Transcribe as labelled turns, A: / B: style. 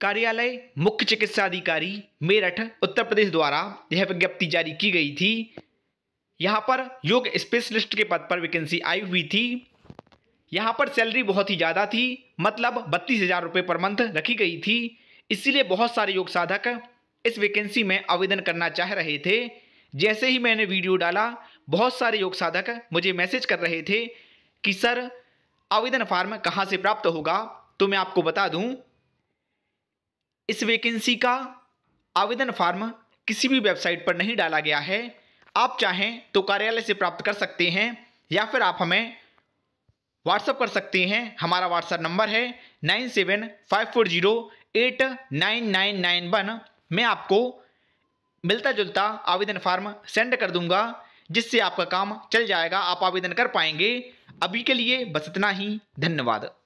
A: कार्यालय मुख्य चिकित्सा अधिकारी मेरठ उत्तर प्रदेश द्वारा यह विज्ञप्ति जारी की गई थी यहाँ पर योग स्पेशलिस्ट के पद पर वैकेंसी आई हुई थी यहाँ पर सैलरी बहुत ही ज़्यादा थी मतलब बत्तीस हज़ार रुपये पर मंथ रखी गई थी इसीलिए बहुत सारे योग साधक इस वैकेंसी में आवेदन करना चाह रहे थे जैसे ही मैंने वीडियो डाला बहुत सारे योग साधक मुझे मैसेज कर रहे थे कि सर आवेदन फार्म कहाँ से प्राप्त होगा तो मैं आपको बता दूँ इस वैकेंसी का आवेदन फॉर्म किसी भी वेबसाइट पर नहीं डाला गया है आप चाहें तो कार्यालय से प्राप्त कर सकते हैं या फिर आप हमें व्हाट्सअप कर सकते हैं हमारा व्हाट्सएप नंबर है nine seven five four zero eight nine nine nine one मैं आपको मिलता जुलता आवेदन फार्म सेंड कर दूंगा जिससे आपका काम चल जाएगा आप आवेदन कर पाएंगे अभी के लिए बस इतना ही धन्यवाद